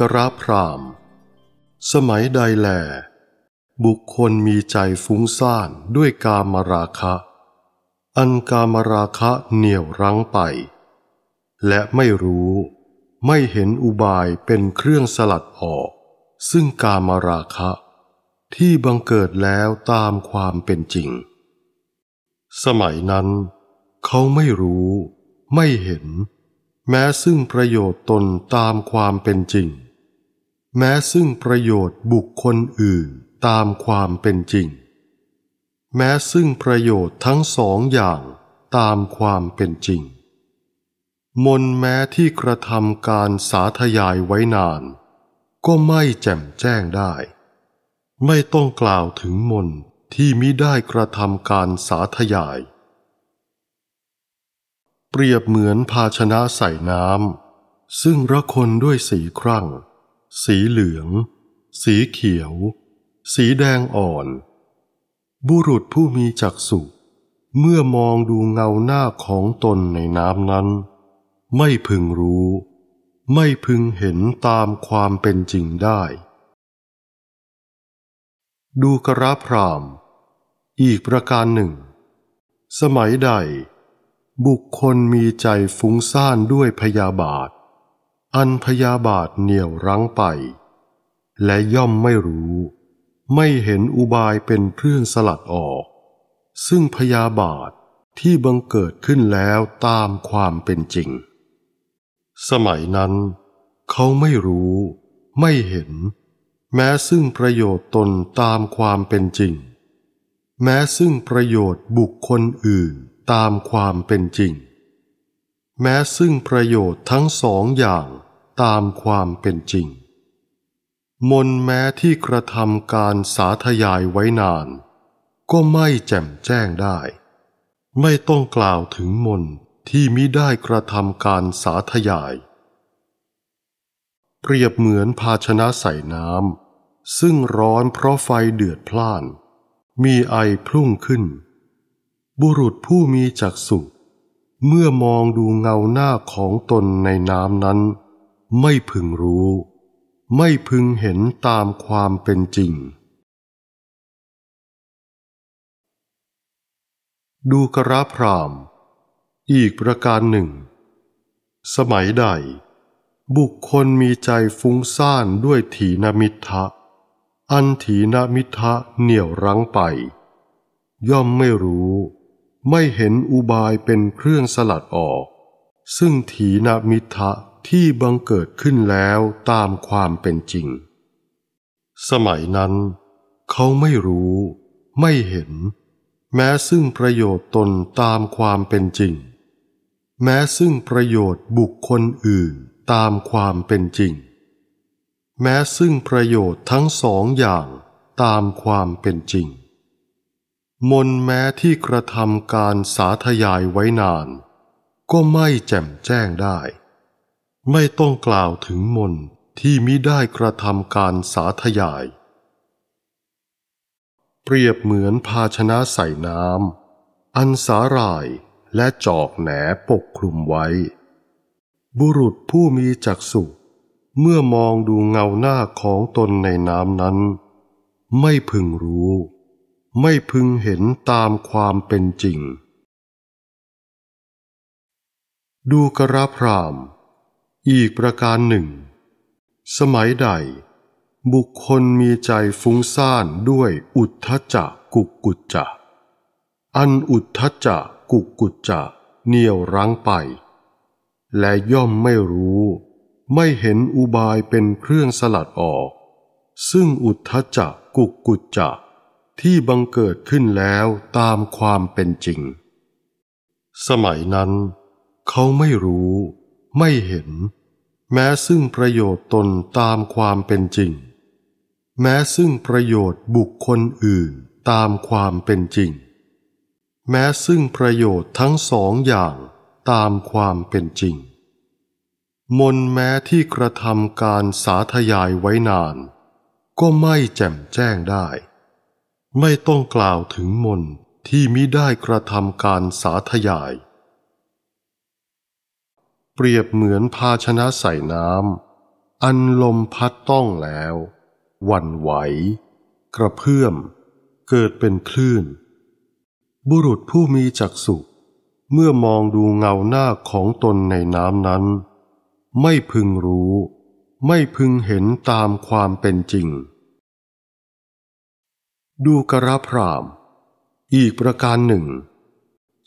กราพรามสมัยใดแล บุคคลมีใจฟุ้งซ่านด้วยกามราคะ อันกามราคะเหนี่ยวรั้งไป และไม่รู้ไม่เห็นอุบายเป็นเครื่องสลัดออก ซึ่งกามราคะ ที่บังเกิดแล้วตามความเป็นจริง สมัยนั้น เขาไม่รู้ ไม่เห็น แม้ซึ่งประโยชน์ตนตามความเป็นจริงแม้ซึ่งประโยชน์บุคคลอื่นตามความเป็นจริง แม้ซึ่งประโยชน์ทั้งสองอย่างตามความเป็นจริง มนแม้ที่กระทำการสาธยายไว้นานก็ไม่แจ่มแจ้งได้ ไม่ต้องกล่าวถึงมนที่มิได้กระทำการสาธยาย เปรียบเหมือนภาชนะใส่น้ำซึ่งระคนด้วยสีครั่งสีเหลือง สีเขียว สีแดงอ่อน บุรุษผู้มีจักษุเมื่อมองดูเงาหน้าของตนในน้ำนั้น ไม่พึงรู้ ไม่พึงเห็นตามความเป็นจริงได้ ดูกระพราม อีกประการหนึ่ง สมัยใด บุคคลมีใจฟุ้งซ่านด้วยพยาบาทอันพยาบาทเหนี่ยวรั้งไป และย่อมไม่รู้ ไม่เห็นอุบายเป็นเครื่องสลัดออก ซึ่งพยาบาทที่บังเกิดขึ้นแล้วตามความเป็นจริง สมัยนั้น เขาไม่รู้ไม่เห็น แม้ซึ่งประโยชน์ตนตามความเป็นจริง แม้ซึ่งประโยชน์บุคคลอื่นตามความเป็นจริง แม้ซึ่งประโยชน์ทั้งสองอย่างตามความเป็นจริง มนแม้ที่กระทำการสาธยายไว้นาน ก็ไม่แจ่มแจ้งได้ ไม่ต้องกล่าวถึงมนที่มิได้กระทำการสาธยาย เปรียบเหมือนภาชนะใส่น้ำซึ่งร้อนเพราะไฟเดือดพล่าน มีไอพุ่งขึ้น บุรุษผู้มีจักษุเมื่อมองดูเงาหน้าของตนในน้ำนั้นไม่พึงรู้ ไม่พึงเห็นตามความเป็นจริง ดูกระพรามอีกประการหนึ่ง สมัยใด บุคคลมีใจฟุ้งซ่านด้วยถีนมิทะอันถีนมิทะเหนี่ยวรั้งไป ย่อมไม่รู้ ไม่เห็นอุบายเป็นเครื่องสลัดออก ซึ่งถีนมิทะที่บังเกิดขึ้นแล้วตามความเป็นจริง สมัยนั้นเขาไม่รู้ไม่เห็น แม้ซึ่งประโยชน์ตนตามความเป็นจริง แม้ซึ่งประโยชน์บุคคลอื่นตามความเป็นจริง แม้ซึ่งประโยชน์ทั้งสองอย่างตามความเป็นจริง มนแม้ที่กระทำการสาธยายไว้นานก็ไม่แจ่มแจ้งได้ไม่ต้องกล่าวถึงมนที่มิได้กระทำการสาธยาย เปรียบเหมือนภาชนะใส่น้ำอันสาหร่ายและจอกแหนปกคลุมไว้ บุรุษผู้มีจักษุเมื่อมองดูเงาหน้าของตนในน้ำนั้น ไม่พึงรู้ ไม่พึงเห็นตามความเป็นจริง ดูกระพรามอีกประการหนึ่ง สมัยใด บุคคลมีใจฟุ้งซ่านด้วยอุทธจักกุกกุจจะอันอุทธจักกุกกุจจะเหนี่ยวรั้งไป และย่อมไม่รู้ ไม่เห็นอุบายเป็นเครื่องสลัดออก ซึ่งอุทธจักกุกกุจจะที่บังเกิดขึ้นแล้วตามความเป็นจริง สมัยนั้น เขาไม่รู้ไม่เห็นแม้ซึ่งประโยชน์ตนตามความเป็นจริง แม้ซึ่งประโยชน์บุคคลอื่นตามความเป็นจริง แม้ซึ่งประโยชน์ทั้งสองอย่างตามความเป็นจริง มนแม้ที่กระทำการสาธยายไว้นานก็ไม่แจ่มแจ้งได้ ไม่ต้องกล่าวถึงมนที่มิได้กระทำการสาธยายเปรียบเหมือนภาชนะใส่น้ำอันลมพัดต้องแล้ว วันไหว กระเพื่อมเกิดเป็นคลื่น บุรุษผู้มีจักษุเมื่อมองดูเงาหน้าของตนในน้ำนั้น ไม่พึงรู้ ไม่พึงเห็นตามความเป็นจริง ดูกระพราม อีกประการหนึ่ง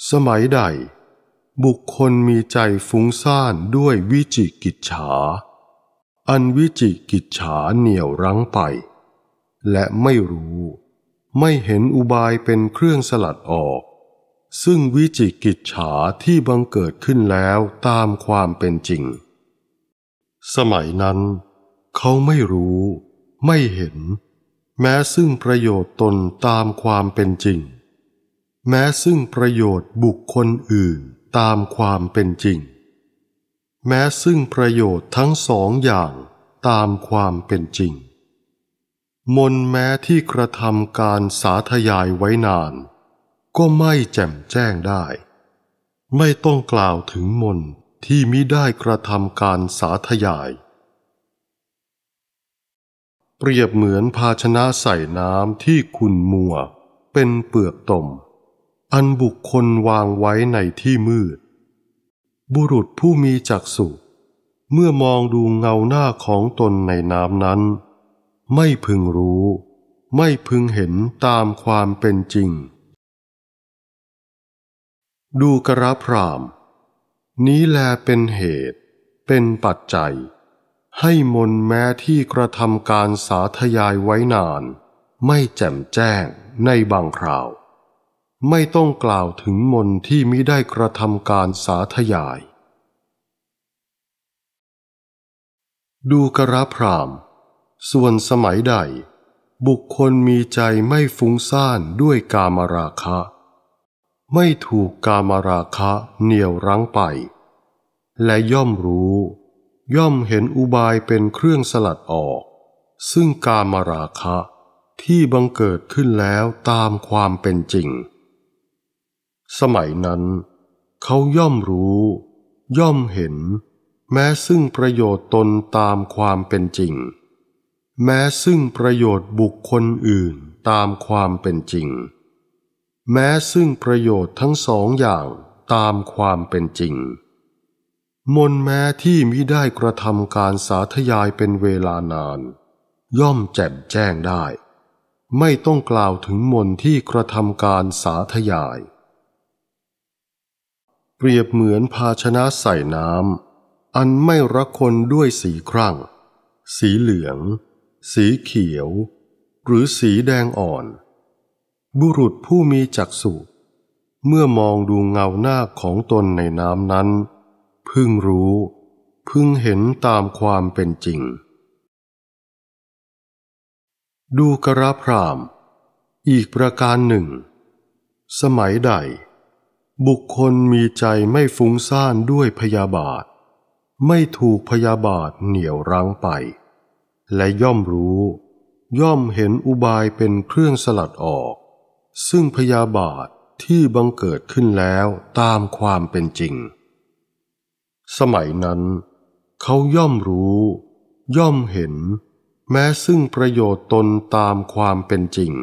สมัยใดบุคคลมีใจฟุ้งซ่านด้วยวิจิกิจฉา อันวิจิกิจฉาเหนี่ยวรั้งไป และไม่รู้ ไม่เห็นอุบายเป็นเครื่องสลัดออก ซึ่งวิจิกิจฉาที่บังเกิดขึ้นแล้วตามความเป็นจริง สมัยนั้นเขาไม่รู้ไม่เห็น แม้ซึ่งประโยชน์ตนตามความเป็นจริง แม้ซึ่งประโยชน์บุคคลอื่นตามความเป็นจริง แม้ซึ่งประโยชน์ทั้งสองอย่างตามความเป็นจริง มนแม้ที่กระทำการสาธยายไว้นาน ก็ไม่แจ่มแจ้งได้ ไม่ต้องกล่าวถึงมนที่มิได้กระทำการสาธยาย เปรียบเหมือนภาชนะใส่น้ำที่คุณมัวเป็นเปลือกตมอันบุคคลวางไว้ในที่มืด บุรุษผู้มีจักษุเมื่อมองดูเงาหน้าของตนในน้ำนั้น ไม่พึงรู้ ไม่พึงเห็นตามความเป็นจริง ดูกระพราม นี้แลเป็นเหตุ เป็นปัจจัย ให้มนแม้ที่กระทำการสาธยายไว้นาน ไม่แจ่มแจ้งในบางคราวไม่ต้องกล่าวถึงมนที่มิได้กระทำการสาธยาย ดูกระพราม ส่วนสมัยใด บุคคลมีใจไม่ฟุ้งซ่านด้วยกามราคะ ไม่ถูกกามราคะเหนี่ยวรั้งไป และย่อมรู้ ย่อมเห็นอุบายเป็นเครื่องสลัดออก ซึ่งกามราคะที่บังเกิดขึ้นแล้วตามความเป็นจริงสมัยนั้น เขาย่อมรู้ ย่อมเห็น แม้ซึ่งประโยชน์ตนตามความเป็นจริง แม้ซึ่งประโยชน์บุคคลอื่นตามความเป็นจริง แม้ซึ่งประโยชน์ทั้งสองอย่างตามความเป็นจริง มนแม้ที่มิได้กระทำการสาธยายเป็นเวลานาน ย่อมแจ่มแจ้งได้ ไม่ต้องกล่าวถึงมนที่กระทำการสาธยายเปรียบเหมือนภาชนะใส่น้ำอันไม่ระคนด้วยสีครั่ง สีเหลือง สีเขียว หรือสีแดงอ่อน บุรุษผู้มีจักษุเมื่อมองดูเงาหน้าของตนในน้ำนั้น พึ่งรู้พึ่งเห็นตามความเป็นจริง ดูกระพราม อีกประการหนึ่ง สมัยใดบุคคลมีใจไม่ฟุ้งซ่านด้วยพยาบาท ไม่ถูกพยาบาทเหนี่ยวรั้งไป และย่อมรู้ ย่อมเห็นอุบายเป็นเครื่องสลัดออก ซึ่งพยาบาทที่บังเกิดขึ้นแล้วตามความเป็นจริง สมัยนั้น เขาย่อมรู้ ย่อมเห็น แม้ซึ่งประโยชน์ตนตามความเป็นจริง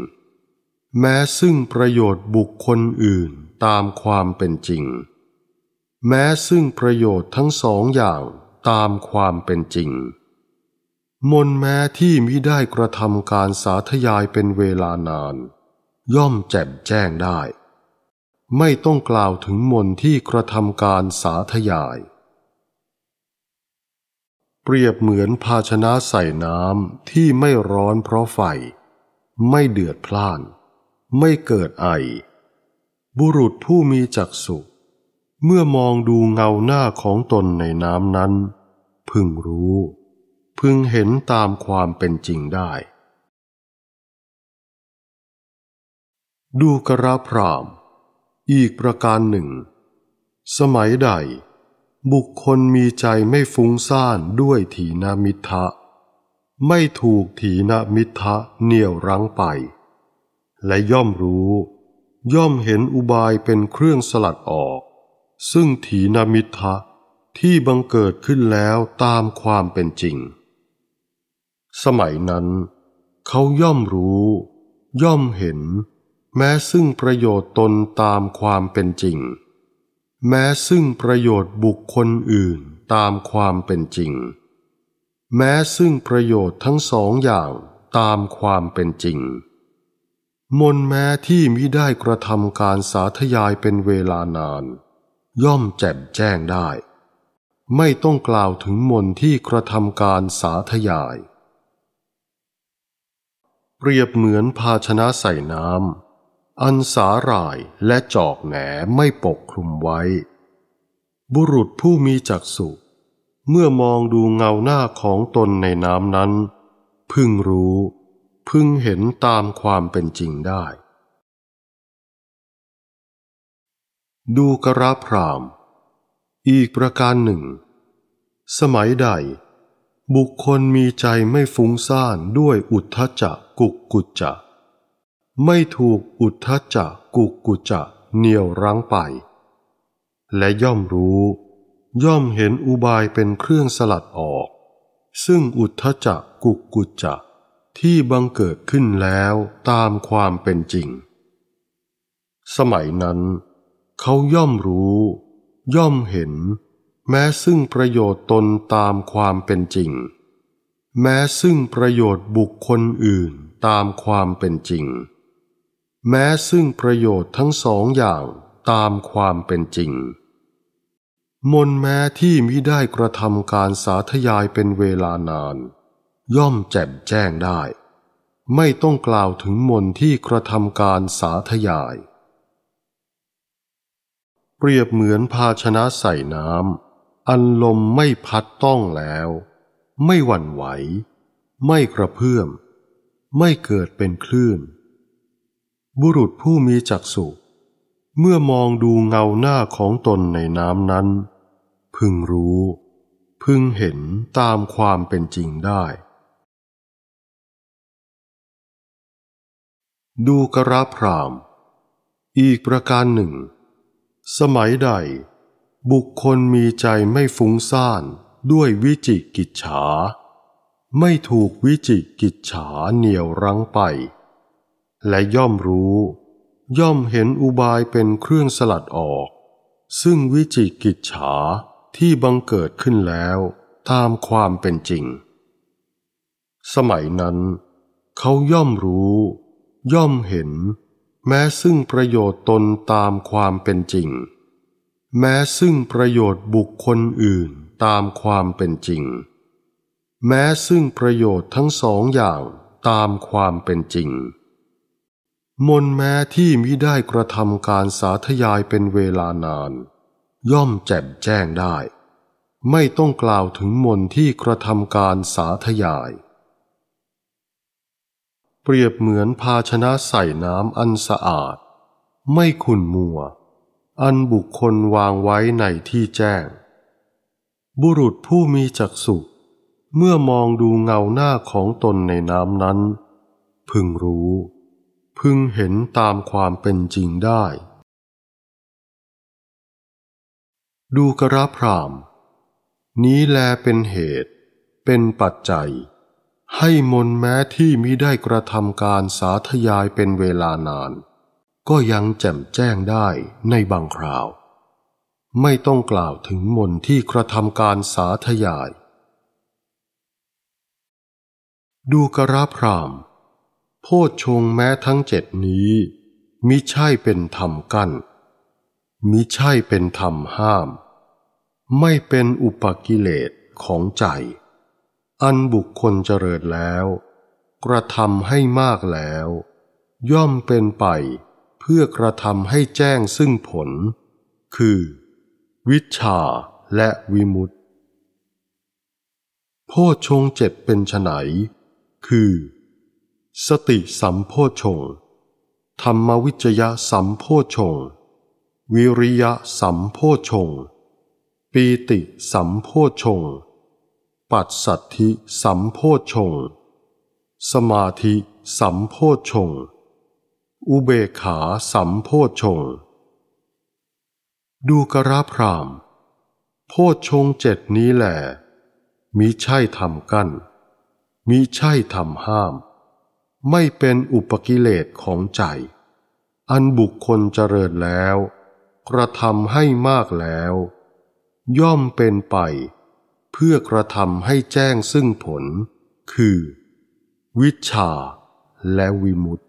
แม้ซึ่งประโยชน์บุคคลอื่นตามความเป็นจริง แม้ซึ่งประโยชน์ทั้งสองอย่างตามความเป็นจริง มนแม้ที่มิได้กระทำการสาธยายเป็นเวลานาน ย่อมแจ่มแจ้งได้ ไม่ต้องกล่าวถึงมนที่กระทำการสาธยาย เปรียบเหมือนภาชนะใส่น้ำที่ไม่ร้อนเพราะไฟ ไม่เดือดพล่าน ไม่เกิดไอบุรุษผู้มีจักษุเมื่อมองดูเงาหน้าของตนในน้ำนั้น พึงรู้ พึงเห็นตามความเป็นจริงได้ ดูกระพราม อีกประการหนึ่ง สมัยใด บุคคลมีใจไม่ฟุ้งซ่านด้วยถีนามิทะไม่ถูกถีนามิทะเหนี่ยวรั้งไป และย่อมรู้ย่อมเห็นอุบายเป็นเครื่องสลัดออก ซึ่งถีนามิทะที่บังเกิดขึ้นแล้วตามความเป็นจริง สมัยนั้นเขาย่อมรู้ ย่อมเห็น แม้ซึ่งประโยชน์ตนตามความเป็นจริง แม้ซึ่งประโยชน์บุคคลอื่นตามความเป็นจริง แม้ซึ่งประโยชน์ทั้งสองอย่างตามความเป็นจริงมนแม้ที่มิได้กระทำการสาธยายเป็นเวลานาน ย่อมแจ่มแจ้งได้ ไม่ต้องกล่าวถึงมนที่กระทำการสาธยาย เปรียบเหมือนภาชนะใส่น้ำอันสาหร่ายและจอกแหนไม่ปกคลุมไว้ บุรุษผู้มีจักษุเมื่อมองดูเงาหน้าของตนในน้ำนั้น พึงรู้พึงเห็นตามความเป็นจริงได้ ดูกระพรามอีกประการหนึ่ง สมัยใด บุคคลมีใจไม่ฟุ้งซ่านด้วยอุทธจักกุกกุจจะ ไม่ถูกอุทธจักกุกกุจจะเหนี่ยวรั้งไป และย่อมรู้ ย่อมเห็นอุบายเป็นเครื่องสลัดออก ซึ่งอุทธจักกุกกุจจะที่บังเกิดขึ้นแล้วตามความเป็นจริง สมัยนั้น เขาย่อมรู้ ย่อมเห็น แม้ซึ่งประโยชน์ตนตามความเป็นจริง แม้ซึ่งประโยชน์บุคคลอื่นตามความเป็นจริง แม้ซึ่งประโยชน์ทั้งสองอย่างตามความเป็นจริง มนแม้ที่มิได้กระทำการสาธยายเป็นเวลานานย่อมแจ่มแจ้งได้ ไม่ต้องกล่าวถึงมนที่กระทำการสาธยาย เปรียบเหมือนภาชนะใส่น้ำอันลมไม่พัดต้องแล้ว ไม่หวั่นไหว ไม่กระเพื่อมไม่เกิดเป็นคลื่น บุรุษผู้มีจักษุเมื่อมองดูเงาหน้าของตนในน้ำนั้น พึงรู้ พึงเห็นตามความเป็นจริงได้ดูกระพราม อีกประการหนึ่ง สมัยใด บุคคลมีใจไม่ฟุ้งซ่านด้วยวิจิกิจฉา ไม่ถูกวิจิกิจฉาเหนี่ยวรั้งไป และย่อมรู้ ย่อมเห็นอุบายเป็นเครื่องสลัดออก ซึ่งวิจิกิจฉาที่บังเกิดขึ้นแล้วตามความเป็นจริง สมัยนั้น เขาย่อมรู้ย่อมเห็นแม้ซึ่งประโยชน์ตนตามความเป็นจริง แม้ซึ่งประโยชน์บุคคลอื่นตามความเป็นจริง แม้ซึ่งประโยชน์ทั้งสองอย่างตามความเป็นจริง มนแม้ที่มิได้กระทำการสาธยายเป็นเวลานาน ย่อมแจ่มแจ้งได้ ไม่ต้องกล่าวถึงมนที่กระทำการสาธยายเปรียบเหมือนภาชนะใส่น้ำอันสะอาด ไม่ขุ่นมัว อันบุคคลวางไว้ในที่แจ้ง บุรุษผู้มีจักษุเมื่อมองดูเงาหน้าของตนในน้ำนั้น พึงรู้ พึงเห็นตามความเป็นจริงได้ ดูกระพรามนี้แลเป็นเหตุเป็นปัจจัยให้มนแม้ที่มิได้กระทำการสาธยายเป็นเวลานาน ก็ยังแจ่มแจ้งได้ในบางคราว ไม่ต้องกล่าวถึงมนที่กระทำการสาธยาย ดูกราพรามโพชฌงแม้ทั้งเจ็ดนี้มิใช่เป็นธรรมกัน้น มิใช่เป็นธรรมห้าม ไม่เป็นอุปกิเลสของใจอันบุคคลเจริญแล้ว กระทำให้มากแล้ว ย่อมเป็นไปเพื่อกระทำให้แจ้งซึ่งผล คือ วิชาและวิมุตติโพชงเจ็ดเป็นไฉนคือ สติสัมโพชง ธรรมวิจยะสัมโพชง วิริยะสัมโพชง ปีติสัมโพชงปัสสัทธิสัมโพชงสมาธิสัมโพชงอุเบขาสัมโพชงดูกระพรามโพชงเจ็ดนี้แหละมีใช่ทำกั้นมีใช่ทำห้าม ไม่เป็นอุปกิเลสของใจ อันบุคคลเจริญแล้ว กระทำให้มากแล้ว ย่อมเป็นไปเพื่อกระทำให้แจ้งซึ่งผลคือวิชาและวิมุตต